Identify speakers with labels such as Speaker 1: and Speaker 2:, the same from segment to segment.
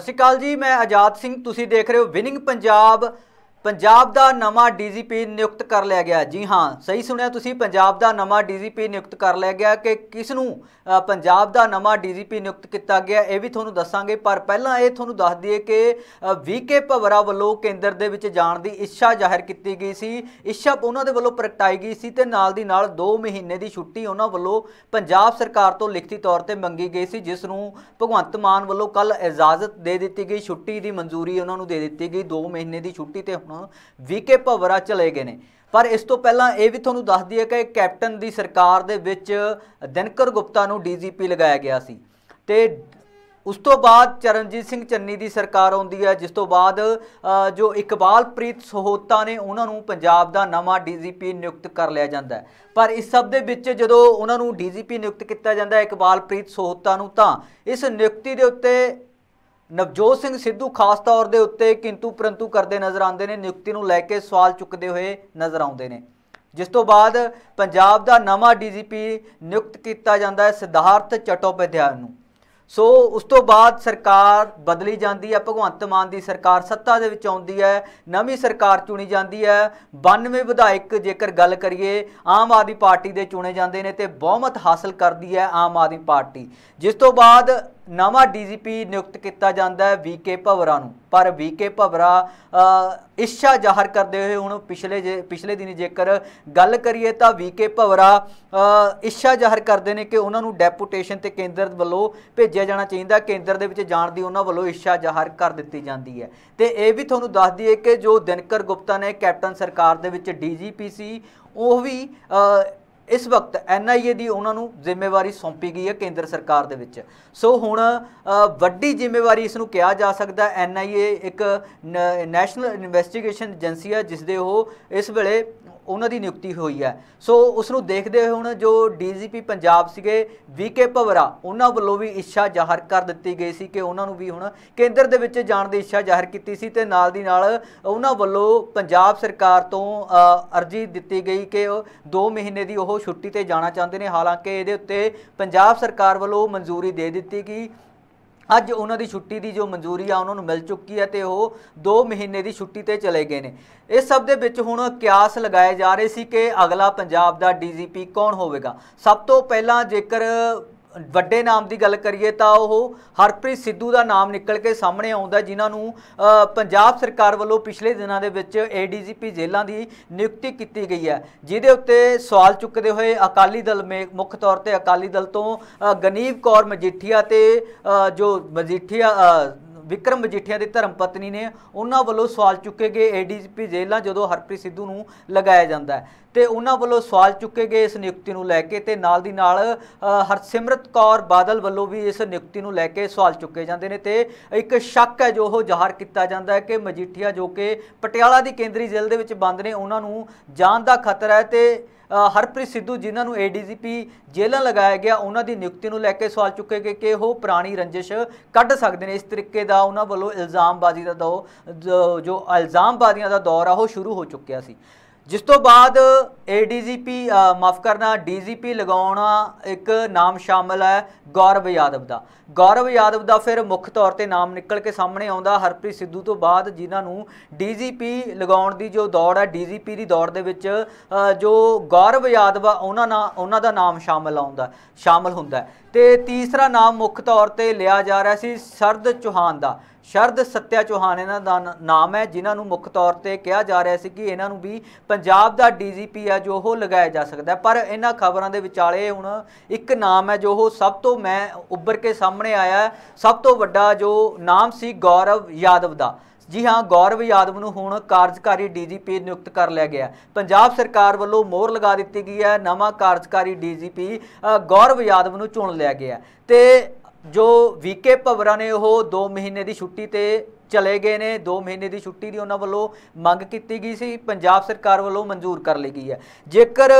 Speaker 1: ਸਤਿ ਸ਼੍ਰੀ ਅਕਾਲ ਜੀ ਮੈਂ ਆਜ਼ਾਦ ਸਿੰਘ ਤੁਸੀਂ ਦੇਖ ਰਹੇ ਹੋ ਵਿਨਿੰਗ ਪੰਜਾਬ ਪੰਜਾਬ ਦਾ ਨਵਾਂ ਡੀਜੀਪੀ ਨਿਯੁਕਤ ਕਰ ਲਿਆ ਗਿਆ ਜੀ ਹਾਂ ਸਹੀ ਸੁਣਿਆ ਤੁਸੀਂ ਪੰਜਾਬ ਦਾ ਨਵਾਂ ਡੀਜੀਪੀ ਨਿਯੁਕਤ ਕਰ ਲਿਆ ਗਿਆ ਕਿ ਕਿਸ ਨੂੰ ਪੰਜਾਬ ਦਾ ਨਵਾਂ ਡੀਜੀਪੀ ਨਿਯੁਕਤ ਕੀਤਾ ਗਿਆ ਇਹ ਵੀ ਤੁਹਾਨੂੰ ਦੱਸਾਂਗੇ ਪਰ ਪਹਿਲਾਂ ਇਹ ਤੁਹਾਨੂੰ ਦੱਸ ਦਈਏ ਕਿ ਵੀਕੇ ਭਵਰਾ ਵੱਲੋਂ ਕੇਂਦਰ ਦੇ ਵਿੱਚ ਜਾਣ ਦੀ ਇੱਛਾ ਜ਼ਾਹਿਰ ਕੀਤੀ ਗਈ ਸੀ ਇੱਛਾ ਉਹਨਾਂ ਦੇ ਵੱਲੋਂ ਪ੍ਰਗਟਾਈ ਗਈ ਸੀ ਤੇ ਨਾਲ ਦੀ ਨਾਲ 2 ਮਹੀਨੇ ਦੀ ਛੁੱਟੀ ਉਹਨਾਂ ਵੱਲੋਂ ਪੰਜਾਬ ਸਰਕਾਰ ਤੋਂ ਲਿਖਤੀ ਤੌਰ ਤੇ ਮੰਗੀ ਗਈ ਸੀ ਜਿਸ ਨੂੰ ਭਗਵੰਤ ਮਾਨ ਵੱਲੋਂ ਕੱਲ ਇਜਾਜ਼ਤ ਦੇ ਦਿੱਤੀ ਗਈ ਛੁੱਟੀ ਦੀ ਮਨਜ਼ੂਰੀ ਉਹਨਾਂ ਨੂੰ ਦੇ ਦਿੱਤੀ ਗਈ 2 ਮਹੀਨੇ ਦੀ ਛੁੱਟੀ ਤੇ ਹੁਣ ਵੀਕੇ ਭਵਰਾ ਚਲੇ ਗਏ ਨੇ ਪਰ ਇਸ ਤੋਂ ਪਹਿਲਾਂ ਇਹ ਵੀ ਤੁਹਾਨੂੰ ਦੱਸ ਦਈਏ ਕਿ ਕੈਪਟਨ ਦੀ ਸਰਕਾਰ ਦੇ ਵਿੱਚ ਦਿਨਕਰ ਗੁਪਤਾ ਨੂੰ ਡੀਜੀਪੀ ਲਗਾਇਆ ਗਿਆ ਸੀ ਤੇ ਉਸ ਤੋਂ ਬਾਅਦ ਚਰਨਜੀਤ ਸਿੰਘ ਚੰਨੀ ਦੀ ਸਰਕਾਰ ਆਉਂਦੀ ਹੈ ਜਿਸ ਤੋਂ ਬਾਅਦ ਜੋ ਇਕਬਾਲਪ੍ਰੀਤ ਸਹੋਤਾ ਨੇ ਉਹਨਾਂ ਨੂੰ ਪੰਜਾਬ ਦਾ ਨਵਾਂ ਡੀਜੀਪੀ ਨਿਯੁਕਤ ਕਰ ਲਿਆ ਜਾਂਦਾ ਪਰ ਇਸ ਸਭ ਦੇ ਵਿੱਚ ਜਦੋਂ ਉਹਨਾਂ ਨੂੰ ਡੀਜੀਪੀ ਨਿਯੁਕਤ ਕੀਤਾ ਜਾਂਦਾ ਹੈ ਇਕਬਾਲਪ੍ਰੀਤ ਸਹੋਤਾ ਨੂੰ ਤਾਂ ਇਸ ਨਿਯੁਕਤੀ ਦੇ ਉੱਤੇ ਨਵਜੋਤ ਸਿੰਘ ਸਿੱਧੂ ਖਾਸ ਤੌਰ ਦੇ ਉੱਤੇ ਕਿੰਤੂ ਪਰੰਤੂ ਕਰਦੇ ਨਜ਼ਰ ਆਉਂਦੇ ਨੇ ਨਿਯੁਕਤੀ ਨੂੰ ਲੈ ਕੇ ਸਵਾਲ ਚੁੱਕਦੇ ਹੋਏ ਨਜ਼ਰ ਆਉਂਦੇ ਨੇ ਜਿਸ ਤੋਂ ਬਾਅਦ ਪੰਜਾਬ ਦਾ ਨਵਾਂ ਡੀਜੀਪੀ ਨਿਯੁਕਤ ਕੀਤਾ ਜਾਂਦਾ ਹੈ ਸਿਧਾਰਥ ਚਟੋਪਾਧਿਆਇ ਨੂੰ ਸੋ ਉਸ ਤੋਂ ਬਾਅਦ ਸਰਕਾਰ ਬਦਲੀ ਜਾਂਦੀ ਹੈ ਭਗਵੰਤ ਮਾਨ ਦੀ ਸਰਕਾਰ ਸੱਤਾ ਦੇ ਵਿੱਚ ਆਉਂਦੀ ਹੈ ਨਵੀਂ ਸਰਕਾਰ ਚੁਣੀ ਜਾਂਦੀ ਹੈ 92 ਵਿਧਾਇਕ ਜੇਕਰ ਗੱਲ ਕਰੀਏ ਆਮ ਆਦਮੀ ਪਾਰਟੀ ਦੇ ਚੁਣੇ ਜਾਂਦੇ ਨੇ ਤੇ ਬਹੁਮਤ ਹਾਸਲ ਕਰਦੀ ਹੈ ਆਮ ਆਦਮੀ ਪਾਰਟੀ ਜਿਸ ਤੋਂ ਬਾਅਦ ਨਵਾਂ ਡੀਜੀਪੀ ਨਿਯੁਕਤ ਕੀਤਾ ਜਾਂਦਾ ਹੈ ਵੀਕੇ ਭਵਰਾ ਨੂੰ ਪਰ ਵੀਕੇ ਭਵਰਾ ਇੱਛਾ ਜ਼ਾਹਰ ਕਰਦੇ ਹੋਏ ਹੁਣ ਪਿਛਲੇ ਪਿਛਲੇ ਦਿਨੀ ਜੇਕਰ ਗੱਲ ਕਰੀਏ ਤਾਂ ਵੀਕੇ ਭਵਰਾ ਇੱਛਾ ਜ਼ਾਹਰ ਕਰਦੇ ਨੇ ਕਿ ਉਹਨਾਂ ਨੂੰ ਡੈਪੂਟੇਸ਼ਨ ਤੇ ਕੇਂਦਰ ਵੱਲੋਂ ਭੇਜਿਆ ਜਾਣਾ ਚਾਹੀਦਾ ਕੇਂਦਰ ਦੇ ਵਿੱਚ ਜਾਣ ਦੀ ਉਹਨਾਂ ਵੱਲੋਂ ਇੱਛਾ ਜ਼ਾਹਰ ਕਰ ਦਿੱਤੀ ਜਾਂਦੀ ਹੈ ਤੇ ਇਹ ਵੀ ਤੁਹਾਨੂੰ ਦੱਸ ਦਈਏ ਕਿ ਜੋ ਦਿਨਕਰ ਗੁਪਤਾ ਨੇ ਕੈਪਟਨ ਸਰਕਾਰ ਦੇ ਵਿੱਚ ਡੀਜੀਪੀ ਸੀ ਉਹ ਵੀ ਇਸ ਵਕਤ ਐਨਆਈਏ ਦੀ ਉਹਨਾਂ ਨੂੰ ਜ਼ਿੰਮੇਵਾਰੀ ਸੌਂਪੀ ਗਈ ਹੈ ਕੇਂਦਰ ਸਰਕਾਰ ਦੇ ਵਿੱਚ ਸੋ ਹੁਣ ਵੱਡੀ ਜ਼ਿੰਮੇਵਾਰੀ ਇਸ ਨੂੰ ਕਿਹਾ ਜਾ ਸਕਦਾ ਐਨਆਈਏ ਇੱਕ ਨੈਸ਼ਨਲ ਇਨਵੈਸਟੀਗੇਸ਼ਨ ਏਜੰਸੀ ਹੈ ਜਿਸ ਦੇ ਉਹ ਇਸ ਵੇਲੇ ਉਹਨਾਂ ਦੀ ਨਿਯੁਕਤੀ ਹੋਈ ਹੈ ਸੋ ਉਸ ਨੂੰ ਦੇਖਦੇ ਹੋਏ ਹੁਣ ਜੋ ਡੀਜੀਪੀ ਪੰਜਾਬ ਸੀਗੇ ਵੀਕੇ ਪਵਰਾ ਉਹਨਾਂ ਵੱਲੋਂ ਵੀ ਇੱਛਾ ਜ਼ਾਹਰ ਕਰ ਦਿੱਤੀ ਗਈ ਸੀ ਕਿ ਉਹਨਾਂ ਨੂੰ ਵੀ ਹੁਣ ਕੇਂਦਰ ਦੇ ਵਿੱਚ ਜਾਣ ਦੀ ਇੱਛਾ ਜ਼ਾਹਰ ਕੀਤੀ ਸੀ ਤੇ ਨਾਲ ਦੀ ਨਾਲ ਉਹਨਾਂ ਵੱਲੋਂ ਪੰਜਾਬ ਸਰਕਾਰ ਤੋਂ ਅਰਜ਼ੀ ਦਿੱਤੀ ਗਈ ਕਿ 2 ਮਹੀਨੇ ਦੀ ਉਹ ਛੁੱਟੀ ਤੇ ਜਾਣਾ ਚਾਹੁੰਦੇ ਨੇ ਹਾਲਾਂਕਿ ਇਹਦੇ ਉੱਤੇ ਪੰਜਾਬ ਸਰਕਾਰ ਵੱਲੋਂ ਮਨਜ਼ੂਰੀ ਦੇ ਦਿੱਤੀ ਗਈ ਅੱਜ ਉਹਨਾਂ ਦੀ ਛੁੱਟੀ ਦੀ ਜੋ ਮਨਜ਼ੂਰੀ ਆ ਉਹਨਾਂ ਨੂੰ ਮਿਲ ਚੁੱਕੀ ਹੈ ਤੇ ਉਹ 2 ਮਹੀਨੇ ਦੀ ਛੁੱਟੀ ਤੇ ਚਲੇ ਗਏ ਨੇ ਇਸ ਸਭ ਦੇ ਵਿੱਚ ਹੁਣ ਕਿਆਸ ਲਗਾਏ ਜਾ ਰਹੇ ਸੀ ਕਿ ਅਗਲਾ ਪੰਜਾਬ ਦਾ ਡੀਜੀਪੀ ਕੌਣ ਹੋਵੇਗਾ ਸਭ ਤੋਂ ਪਹਿਲਾਂ ਜੇਕਰ ਵੱਡੇ ਨਾਮ ਦੀ ਗੱਲ ਕਰੀਏ ਤਾਂ ਉਹ ਹਰਪ੍ਰੀਤ ਸਿੱਧੂ ਦਾ ਨਾਮ ਨਿਕਲ ਕੇ ਸਾਹਮਣੇ ਆਉਂਦਾ ਜਿਨ੍ਹਾਂ ਨੂੰ ਪੰਜਾਬ ਸਰਕਾਰ ਵੱਲੋਂ ਪਿਛਲੇ ਦਿਨਾਂ ਦੇ ਵਿੱਚ ਏਡੀਜੀਪੀ ਜੇਲ੍ਹਾਂ ਦੀ ਨਿਯੁਕਤੀ ਕੀਤੀ ਗਈ ਹੈ ਜਿਹਦੇ ਉੱਤੇ ਸਵਾਲ ਚੁੱਕਦੇ ਹੋਏ ਅਕਾਲੀ ਦਲ ਮੁੱਖ ਤੌਰ ਤੇ ਅਕਾਲੀ ਦਲ ਤੋਂ ਗਨੀਵ ਕੌਰ ਮਜੀਠੀਆ ਤੇ ਜੋ ਮਜੀਠੀਆ ਵਿਕਰਮ ਮਜੀਠੀਆ ਦੀ ਧਰਮ ਪਤਨੀ ਨੇ ਉਹਨਾਂ ਵੱਲੋਂ ਸਵਾਲ ਚੁੱਕੇ ਗਏ ਏਡੀਜੀਪੀ ਜੇਲ੍ਹਾਂ ਜਦੋਂ ਹਰਪ੍ਰੀਤ ਸਿੱਧੂ ਨੂੰ ਲਗਾਇਆ ਜਾਂਦਾ ਹੈ ਤੇ ਉਹਨਾਂ ਵੱਲੋਂ ਸਵਾਲ ਚੁੱਕੇ ਗਏ ਇਸ ਨਿਯੁਕਤੀ ਨੂੰ ਲੈ ਕੇ ਤੇ ਨਾਲ ਦੀ ਨਾਲ ਹਰਸਿਮਰਤ ਕੌਰ ਬਾਦਲ ਵੱਲੋਂ ਵੀ ਇਸ ਨਿਯੁਕਤੀ ਨੂੰ ਲੈ ਕੇ ਸਵਾਲ ਚੁੱਕੇ ਜਾਂਦੇ ਨੇ ਤੇ ਇੱਕ ਸ਼ੱਕ ਹੈ ਜੋ ਉਹ ਜ਼ਾਹਰ ਕੀਤਾ ਜਾਂਦਾ ਹੈ ਕਿ ਮਜੀਠੀਆ ਜੋ ਕਿ ਪਟਿਆਲਾ ਦੀ ਕੇਂਦਰੀ ਜੇਲ੍ਹ ਦੇ ਵਿੱਚ ਬੰਦ ਨੇ ਉਹਨਾਂ ਨੂੰ ਜਾਨ ਦਾ ਖਤਰਾ ਹੈ ਤੇ ਹਰਪ੍ਰੀਤ ਸਿੱਧੂ ਜਿਨ੍ਹਾਂ ਨੂੰ ਏਡੀਜੀਪੀ ਜੇਲ੍ਹਾਂ ਲਗਾਇਆ ਗਿਆ ਉਹਨਾਂ ਦੀ ਨਿਯੁਕਤੀ ਨੂੰ ਲੈ ਕੇ ਸਵਾਲ ਚੁੱਕੇ ਗਏ ਕਿ ਉਹ ਪੁਰਾਣੀ ਰੰਜਿਸ਼ ਕੱਢ ਸਕਦੇ ਨੇ ਇਸ ਤਰੀਕੇ ਦਾ ਉਹਨਾਂ ਵੱਲੋਂ ਇਲਜ਼ਾਮਬਾਜ਼ੀ ਦਾ ਦੋ ਜੋ ਇਲਜ਼ਾਮਬਾਜ਼ੀਆਂ ਦਾ ਦੌਰ ਆ ਉਹ ਸ਼ੁਰੂ ਹੋ ਚੁੱਕਿਆ ਸੀ ਜਿਸ ਤੋਂ ਬਾਅਦ ਏਡੀਜੀਪੀ ਮਾਫ ਕਰਨਾ ਡੀਜੀਪੀ ਲਗਾਉਣਾ ਇੱਕ ਨਾਮ ਸ਼ਾਮਲ ਹੈ ਗੌਰਵ ਯਾਦਵ ਦਾ ਗੌਰਵ ਯਾਦਵ ਦਾ ਫਿਰ ਮੁੱਖ ਤੌਰ ਤੇ ਨਾਮ ਨਿਕਲ ਕੇ ਸਾਹਮਣੇ ਆਉਂਦਾ ਹਰਪ੍ਰੀਤ ਸਿੱਧੂ ਤੋਂ ਬਾਅਦ ਜਿਨ੍ਹਾਂ ਨੂੰ ਡੀਜੀਪੀ ਲਗਾਉਣ ਦੀ ਜੋ ਦੌੜ ਹੈ ਡੀਜੀਪੀ ਦੀ ਦੌੜ ਦੇ ਵਿੱਚ ਜੋ ਗੌਰਵ ਯਾਦਵ ਉਹਨਾਂ ਨਾਲ ਉਹਨਾਂ ਦਾ ਨਾਮ ਸ਼ਾਮਲ ਆਉਂਦਾ ਸ਼ਾਮਲ ਹੁੰਦਾ ਤੇ ਤੀਸਰਾ ਨਾਮ ਮੁੱਖ ਤੌਰ ਤੇ ਲਿਆ ਜਾ ਰਿਹਾ ਸੀ ਸਰਦ ਚੋਹਾਨ ਦਾ ਸ਼ਰਦ ਸੱਤਿਆ ਚੋਹਾਨ ਇਹਨਾਂ ਦਾ ਨਾਮ ਹੈ ਜਿਨ੍ਹਾਂ ਨੂੰ ਮੁੱਖ ਤੌਰ ਤੇ ਕਿਹਾ ਜਾ ਰਿਹਾ ਸੀ ਕਿ ਇਹਨਾਂ ਨੂੰ ਵੀ ਪੰਜਾਬ ਦਾ ਡੀਜੀਪੀ ਹੈ ਜੋ ਉਹ ਲਗਾਇਆ ਜਾ ਸਕਦਾ ਪਰ ਇਹਨਾਂ ਖਬਰਾਂ ਦੇ ਵਿਚਾਲੇ ਹੁਣ ਇੱਕ ਨਾਮ ਹੈ ਜੋ ਉਹ ਸਭ ਤੋਂ ਮੈਂ ਉੱਭਰ ਕੇ ਸਾਹਮਣੇ ਆਇਆ ਸਭ ਤੋਂ ਵੱਡਾ ਜੋ ਨਾਮ ਸੀ ਗੌਰਵ ਯਾਦਵ ਦਾ ਜੀ ਹਾਂ ਗੌਰਵ ਯਾਦਵ ਨੂੰ ਹੁਣ ਕਾਰਜਕਾਰੀ ਡੀਜੀਪੀ ਨਿਯੁਕਤ ਕਰ ਲਿਆ ਗਿਆ ਪੰਜਾਬ ਸਰਕਾਰ ਵੱਲੋਂ ਮੋਹਰ ਲਗਾ ਦਿੱਤੀ ਗਈ ਹੈ ਨਵਾਂ ਕਾਰਜਕਾਰੀ ਡੀਜੀਪੀ ਗੌਰਵ ਯਾਦਵ ਨੂੰ ਚੁਣ ਲਿਆ ਗਿਆ ਤੇ ਜੋ ਵੀਕੇ ਭਵਰਾ ਨੇ ਉਹ 2 ਮਹੀਨੇ ਦੀ ਛੁੱਟੀ ਤੇ ਚਲੇ ਗਏ ਨੇ 2 ਮਹੀਨੇ ਦੀ ਛੁੱਟੀ ਦੀ ਉਹਨਾਂ ਵੱਲੋਂ ਮੰਗ ਕੀਤੀ ਗਈ ਸੀ ਪੰਜਾਬ ਸਰਕਾਰ ਵੱਲੋਂ ਮਨਜ਼ੂਰ ਕਰ ਲਈ ਗਈ ਹੈ ਜੇਕਰ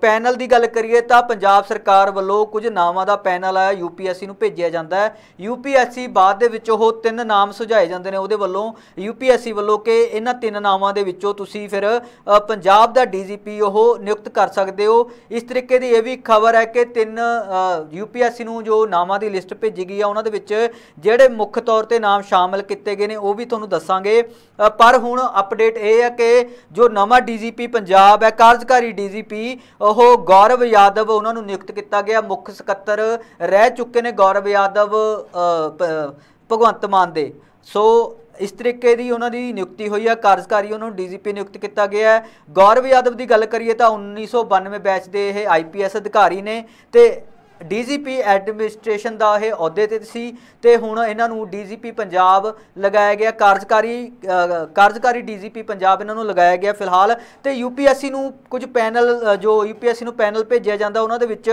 Speaker 1: ਪੈਨਲ ਦੀ ਗੱਲ ਕਰੀਏ ਤਾਂ ਪੰਜਾਬ ਸਰਕਾਰ ਵੱਲੋਂ ਕੁਝ ਨਾਵਾਂ ਦਾ ਪੈਨਲ ਆਇਆ ਯੂਪੀਐਸਸੀ ਨੂੰ ਭੇਜਿਆ ਜਾਂਦਾ ਹੈ ਯੂਪੀਐਸਸੀ ਬਾਅਦ ਦੇ ਵਿੱਚ ਉਹ ਤਿੰਨ ਨਾਮ ਸੁਝਾਏ ਜਾਂਦੇ ਨੇ ਉਹਦੇ ਵੱਲੋਂ ਯੂਪੀਐਸਸੀ ਵੱਲੋਂ ਕਿ ਇਹਨਾਂ ਤਿੰਨ ਨਾਵਾਂ ਦੇ ਵਿੱਚੋਂ ਤੁਸੀਂ ਫਿਰ ਪੰਜਾਬ ਦਾ ਡੀਜੀਪੀ ਉਹ ਨਿਯੁਕਤ ਕਰ ਸਕਦੇ ਹੋ ਇਸ ਤਰੀਕੇ ਦੀ ਇਹ ਵੀ ਖਬਰ ਹੈ ਕਿ ਤਿੰਨ ਯੂਪੀਐਸਸੀ ਨੂੰ ਜੋ ਨਾਵਾਂ ਦੀ ਲਿਸਟ ਭੇਜੀ ਗਈ ਆ ਉਹਨਾਂ ਦੇ ਵਿੱਚ ਜਿਹੜੇ ਮੁੱਖ ਤੌਰ ਤੇ ਨਾਮ ਸ਼ਾਮਲ ਹੱਲ ਕੀਤੇ ਗਏ ਨੇ ਉਹ ਵੀ ਤੁਹਾਨੂੰ ਦੱਸਾਂਗੇ ਪਰ ਹੁਣ ਅਪਡੇਟ ਇਹ ਹੈ ਕਿ ਜੋ ਨਵਾਂ ਡੀਜੀਪੀ ਪੰਜਾਬ ਹੈ ਕਾਰਜਕਾਰੀ ਡੀਜੀਪੀ ਉਹ ਗੌਰਵ ਯਾਦਵ ਉਹਨਾਂ ਨੂੰ ਨਿਯੁਕਤ ਕੀਤਾ ਗਿਆ ਮੁੱਖ ਸਕੱਤਰ ਰਹਿ ਚੁੱਕੇ ਨੇ ਗੌਰਵ ਯਾਦਵ ਭਗਵੰਤ ਮਾਨ ਦੇ ਸੋ ਇਸ ਤਰੀਕੇ ਦੀ ਉਹਨਾਂ ਦੀ ਨਿਯੁਕਤੀ ਹੋਈ ਹੈ ਕਾਰਜਕਾਰੀ ਉਹਨਾਂ ਨੂੰ ਡੀਜੀਪੀ ਨਿਯੁਕਤ ਕੀਤਾ ਗਿਆ ਹੈ ਗੌਰਵ ਯਾਦਵ ਦੀ ਗੱਲ ਕਰੀਏ ਤਾਂ 1992 ਬੈਚ ਦੇ ਇਹ ਆਈਪੀਐਸ ਅਧਿਕਾਰੀ ਨੇ ਤੇ ਡੀਜੀਪੀ ਐਡਮਿਨਿਸਟ੍ਰੇਸ਼ਨ ਦਾ ਇਹ ਅਹੁਦੇ ਤੇ ਸੀ ਤੇ ਹੁਣ ਇਹਨਾਂ ਨੂੰ ਡੀਜੀਪੀ ਪੰਜਾਬ ਲਗਾਇਆ ਗਿਆ ਕਾਰਜਕਾਰੀ ਕਾਰਜਕਾਰੀ ਡੀਜੀਪੀ ਪੰਜਾਬ ਇਹਨਾਂ ਨੂੰ ਲਗਾਇਆ ਗਿਆ ਫਿਲਹਾਲ ਤੇ ਯੂਪੀਐਸਸੀ ਨੂੰ ਕੁਝ ਪੈਨਲ ਜੋ ਯੂਪੀਐਸਸੀ ਨੂੰ ਪੈਨਲ ਭੇਜਿਆ ਜਾਂਦਾ ਉਹਨਾਂ ਦੇ ਵਿੱਚ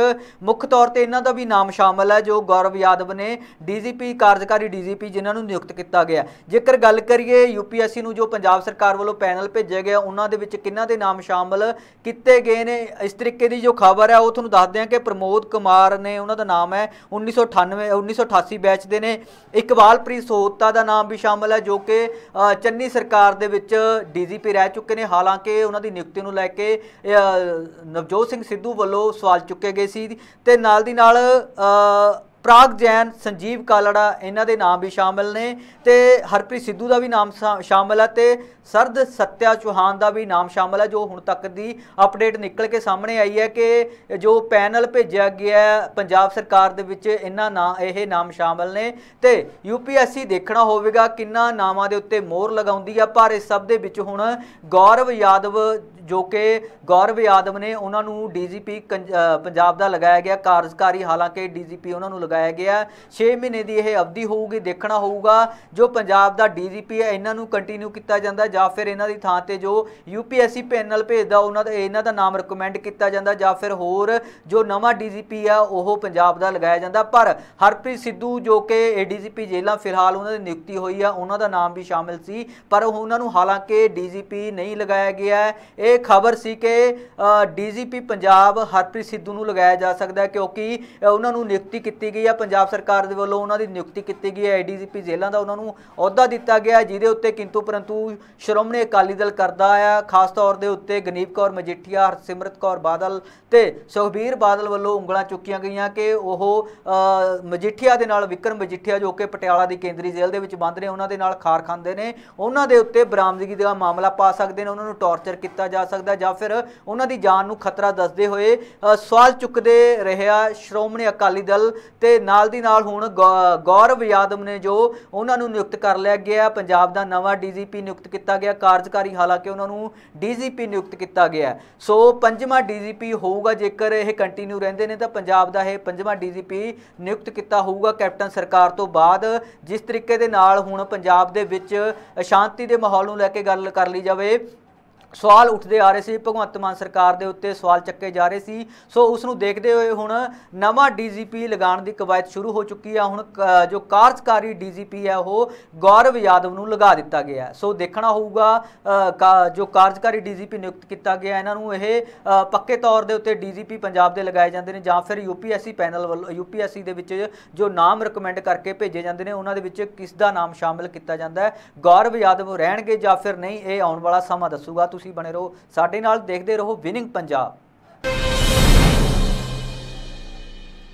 Speaker 1: ਮੁੱਖ ਤੌਰ ਤੇ ਇਹਨਾਂ ਦਾ ਵੀ ਨਾਮ ਸ਼ਾਮਲ ਹੈ ਜੋ ਗੌਰਵ ਯਾਦਵ ਨੇ ਡੀਜੀਪੀ ਕਾਰਜਕਾਰੀ ਡੀਜੀਪੀ ਜਿਨ੍ਹਾਂ ਨੂੰ ਨਿਯੁਕਤ ਕੀਤਾ ਗਿਆ ਜੇਕਰ ਗੱਲ ਕਰੀਏ ਯੂਪੀਐਸਸੀ ਨੂੰ ਜੋ ਪੰਜਾਬ ਸਰਕਾਰ ਵੱਲੋਂ ਪੈਨਲ ਭੇਜਿਆ ਗਿਆ ਉਹਨਾਂ ਦੇ ਵਿੱਚ ਕਿੰਨਾਂ ਦੇ ਨਾਮ ਸ਼ਾਮਲ ਕੀਤੇ ਗਏ ਨੇ ਇਸ ਤਰੀਕੇ ਦੀ ਜੋ ਖਬਰ ਹੈ ਉਹ ਤੁਹਾਨੂੰ ਦੱਸਦੇ ਹਾਂ ਕਿ ਪ੍ਰਮੋਦ ਕੁਮਾਰ ਨੇ ਉਹਨਾਂ ਦਾ ਨਾਮ ਹੈ 1998 1988 ਬੈਚ ਦੇ ਨੇ ਇਕਬਾਲਪ੍ਰੀਤ ਸੋਹਤਾ ਦਾ ਨਾਮ ਵੀ ਸ਼ਾਮਲ ਹੈ ਜੋ ਕਿ ਚੰਨੀ ਸਰਕਾਰ ਦੇ ਵਿੱਚ ਡੀਜੀਪੀ ਰਹਿ ਚੁੱਕੇ ਨੇ ਹਾਲਾਂਕਿ ਉਹਨਾਂ ਦੀ ਨਿਯੁਕਤੀ ਨੂੰ ਲੈ ਕੇ ਨਵਜੋਤ ਸਿੰਘ ਸਿੱਧੂ ਵੱਲੋਂ ਸਵਾਲ ਚੁੱਕੇ ਗਏ ਸੀ ਤੇ ਨਾਲ ਦੀ ਨਾਲ ਪ੍ਰਾਗ ਜੈਨ ਸੰਜੀਵ ਕਾਲੜਾ ਇਹਨਾਂ ਦੇ ਨਾਮ ਵੀ ਸ਼ਾਮਲ ਨੇ ਤੇ ਹਰਪ੍ਰੀਤ ਸਿੱਧੂ ਦਾ ਵੀ ਨਾਮ ਸ਼ਾਮਲ ਹੈ ਤੇ ਸਰਦ ਸੱਤਿਆ ਚੌਹਾਨ ਦਾ ਵੀ ਨਾਮ ਸ਼ਾਮਲ ਹੈ ਜੋ ਹੁਣ ਤੱਕ ਦੀ ਅਪਡੇਟ ਨਿਕਲ ਕੇ ਸਾਹਮਣੇ ਆਈ ਹੈ ਕਿ ਜੋ ਪੈਨਲ ਭੇਜਿਆ ਗਿਆ ਪੰਜਾਬ ਸਰਕਾਰ ਦੇ ਵਿੱਚ ਇਹਨਾਂ ਨਾਂ ਇਹ ਨਾਮ ਸ਼ਾਮਲ ਨੇ ਤੇ ਯੂਪੀਐਸਸੀ ਦੇਖਣਾ ਹੋਵੇਗਾ ਕਿੰਨਾ ਨਾਮਾਂ ਦੇ ਉੱਤੇ ਮੋਹਰ ਲਗਾਉਂਦੀ ਆ ਪਰ ਇਸ ਸਭ ਦੇ ਵਿੱਚ ਹੁਣ ਗੌਰਵ ਯਾਦਵ ਜੋ ਕਿ ਗੌਰਵ ਯਾਦਵ ਨੇ ਉਹਨਾਂ ਨੂੰ ਡੀਜੀਪੀ ਪੰਜਾਬ ਦਾ ਲਗਾਇਆ ਗਿਆ ਕਾਰਜਕਾਰੀ ਹਾਲਾਂਕਿ ਡੀਜੀਪੀ ਉਹਨਾਂ ਨੂੰ ਲਗਾਇਆ ਗਿਆ 6 ਮਹੀਨੇ ਦੀ ਇਹ ਅਵਧੀ ਹੋਊਗੀ ਦੇਖਣਾ ਹੋਊਗਾ ਜੋ ਪੰਜਾਬ ਦਾ ਡੀਜੀਪੀ ਹੈ ਇਹਨਾਂ ਨੂੰ ਕੰਟੀਨਿਊ ਕੀਤਾ ਜਾਂਦਾ ਜਾਂ ਫਿਰ ਇਹਨਾਂ ਦੀ ਥਾਂ ਤੇ ਜੋ ਯੂਪੀਐਸਸੀ ਪੈਨਲ ਭੇਜਦਾ ਉਹਨਾਂ ਦਾ ਇਹਨਾਂ ਦਾ ਨਾਮ ਰეკਮੈਂਡ ਕੀਤਾ ਜਾਂਦਾ ਜਾਂ ਫਿਰ ਹੋਰ ਜੋ ਨਵਾਂ ਡੀਜੀਪੀ ਆ ਉਹ ਪੰਜਾਬ ਦਾ ਲਗਾਇਆ ਜਾਂਦਾ ਪਰ ਹਰਪ੍ਰੀਤ ਸਿੱਧੂ ਜੋ ਕਿ ਏਡੀਜੀਪੀ ਜੇਲਾ ਫਿਲਹਾਲ ਉਹਨਾਂ ਦੀ ਨਿਯੁਕਤੀ ਹੋਈ ਆ ਉਹਨਾਂ ਦਾ ਨਾਮ ਵੀ ਸ਼ਾਮਿਲ ਸੀ ਪਰ ਉਹਨਾਂ ਨੂੰ ਹਾਲਾਂਕਿ ਡੀਜੀਪੀ ਨਹੀਂ ਲਗਾਇਆ ਗਿਆ ਇਹ ਇਹ ਖਬਰ ਸੀ ਕਿ ਡੀਜੀਪੀ ਪੰਜਾਬ ਹਰਪ੍ਰੀਤ ਸਿੱਧੂ ਨੂੰ ਲਗਾਇਆ ਜਾ ਸਕਦਾ ਹੈ ਕਿਉਂਕਿ ਉਹਨਾਂ ਨੂੰ ਨਿਯੁਕਤੀ ਕੀਤੀ ਗਈ ਹੈ ਪੰਜਾਬ ਸਰਕਾਰ ਦੇ ਵੱਲੋਂ ਉਹਨਾਂ ਦੀ ਨਿਯੁਕਤੀ ਕੀਤੀ ਗਈ ਹੈ ਡੀਜੀਪੀ ਜ਼ੇਲਾਂ ਦਾ ਉਹਨਾਂ ਨੂੰ ਅਹੁਦਾ ਦਿੱਤਾ ਗਿਆ ਜਿਹਦੇ ਉੱਤੇ ਕਿੰਤੂ ਪਰੰਤੂ ਸ਼੍ਰੋਮਣੀ ਅਕਾਲੀ ਦਲ ਕਰਦਾ ਆ ਖਾਸ ਤੌਰ ਦੇ ਉੱਤੇ ਗਨੀਪ ਕੌਰ ਮਜੀਠੀਆ ਹਰਸਿਮਰਤ ਕੌਰ ਬਾਦਲ ਤੇ ਸੁਖਬੀਰ ਬਾਦਲ ਵੱਲੋਂ ਉਂਗਲਾਂ ਚੁੱਕੀਆਂ ਗਈਆਂ ਕਿ ਉਹ ਮਜੀਠੀਆ ਦੇ ਨਾਲ ਵਿਕਰਮ ਮਜੀਠੀਆ ਜੋ ਕਿ ਪਟਿਆਲਾ ਦੀ ਕੇਂਦਰੀ ਜੇਲ੍ਹ ਦੇ ਵਿੱਚ ਬੰਦ ਨੇ ਉਹਨਾਂ ਦੇ ਨਾਲ ਖਾਰ ਖਾਂਦੇ ਨੇ ਉਹਨਾਂ ਦੇ ਉੱਤੇ ਬਰਾਮਦਗੀ ਦਾ ਮਾਮਲਾ ਪਾ ਸਕਦੇ ਨੇ ਉਹਨਾਂ ਨੂੰ ਟੌਰਚਰ ਕੀਤਾ ਜਾ ਸਕਦਾ ਜਾਂ ਫਿਰ ਉਹਨਾਂ ਦੀ ਜਾਨ ਨੂੰ ਖਤਰਾ ਦੱਸਦੇ ਹੋਏ ਸਵਾਲ ਚੁੱਕਦੇ ਰਿਹਾ ਸ਼੍ਰੋਮਣੀ ਅਕਾਲੀ ਦਲ ਤੇ ਨਾਲ ਦੀ ਨਾਲ ਹੁਣ ਗੌਰਵ ਯਾਦਵ ਨੇ ਜੋ ਉਹਨਾਂ ਨੂੰ ਨਿਯੁਕਤ ਕਰ ਲਿਆ ਗਿਆ ਪੰਜਾਬ ਦਾ ਨਵਾਂ ਡੀਜੀਪੀ ਨਿਯੁਕਤ ਕੀਤਾ ਗਿਆ ਕਾਰਜਕਾਰੀ ਹਾਲਾਂਕਿ ਉਹਨਾਂ ਨੂੰ ਡੀਜੀਪੀ ਨਿਯੁਕਤ ਕੀਤਾ ਗਿਆ ਸੋ ਪੰਜਵਾਂ ਡੀਜੀਪੀ ਹੋਊਗਾ ਜੇਕਰ ਇਹ ਕੰਟੀਨਿਊ ਰਹਿੰਦੇ ਨੇ ਤਾਂ ਪੰਜਾਬ ਦਾ ਇਹ ਪੰਜਵਾਂ ਡੀਜੀਪੀ ਨਿਯੁਕਤ ਕੀਤਾ ਹੋਊਗਾ ਕੈਪਟਨ ਸਰਕਾਰ ਤੋਂ ਬਾਅਦ ਜਿਸ ਤਰੀਕੇ ਦੇ ਨਾਲ ਹੁਣ ਪੰਜਾਬ ਦੇ ਵਿੱਚ ਸ਼ਾਂਤੀ ਦੇ ਮਾਹੌਲ ਨੂੰ ਲੈ ਕੇ ਗੱਲ ਕਰ ਲਈ ਜਾਵੇ ਸਵਾਲ ਉੱਠਦੇ ਆ ਰਹੇ ਸੀ ਭਗਵੰਤ ਮਾਨ ਸਰਕਾਰ ਦੇ ਉੱਤੇ ਸਵਾਲ ਚੱਕੇ ਜਾ ਰਹੇ ਸੀ ਸੋ ਉਸ ਨੂੰ ਦੇਖਦੇ ਹੋਏ ਹੁਣ ਨਵਾਂ ਡੀਜੀਪੀ ਲਗਾਉਣ ਦੀ ਕਵਾਇਤ ਸ਼ੁਰੂ ਹੋ ਚੁੱਕੀ ਆ ਹੁਣ ਜੋ ਕਾਰਜਕਾਰੀ ਡੀਜੀਪੀ ਹੈ ਉਹ ਗੌਰਵ ਯਾਦਵ ਨੂੰ ਲਗਾ ਦਿੱਤਾ ਗਿਆ ਸੋ ਦੇਖਣਾ ਹੋਊਗਾ ਜੋ ਕਾਰਜਕਾਰੀ ਡੀਜੀਪੀ ਨਿਯੁਕਤ ਕੀਤਾ ਗਿਆ ਇਹਨਾਂ ਨੂੰ ਇਹ ਪੱਕੇ ਤੌਰ ਦੇ ਉੱਤੇ ਡੀਜੀਪੀ ਪੰਜਾਬ ਦੇ ਲਗਾਏ ਜਾਂਦੇ ਨੇ ਜਾਂ ਫਿਰ ਯੂਪੀਐਸਸੀ ਪੈਨਲ ਵੱਲੋਂ ਯੂਪੀਐਸਸੀ ਦੇ ਵਿੱਚ ਜੋ ਨਾਮ ਰეკਮੈਂਡ ਕਰਕੇ ਭੇਜੇ ਜਾਂਦੇ ਨੇ ਉਹਨਾਂ ਦੇ ਵਿੱਚ ਕਿਸ ਦਾ ਨਾਮ ਸ਼ਾਮਿਲ ਕੀਤਾ ਜਾਂਦਾ ਹੈ ਗੌਰਵ ਯਾਦਵ ਰਹਿਣਗੇ ਜਾਂ ਫਿਰ ਨਹੀਂ ਇਹ ਆਉਣ ਵਾਲਾ ਸਮਾਂ ਦੱਸੂਗਾ ਤੁਸੀਂ ਬਣੇ ਰਹੋ ਸਾਡੇ ਨਾਲ ਦੇਖਦੇ ਰਹੋ ਵਿਨਿੰਗ ਪੰਜਾਬ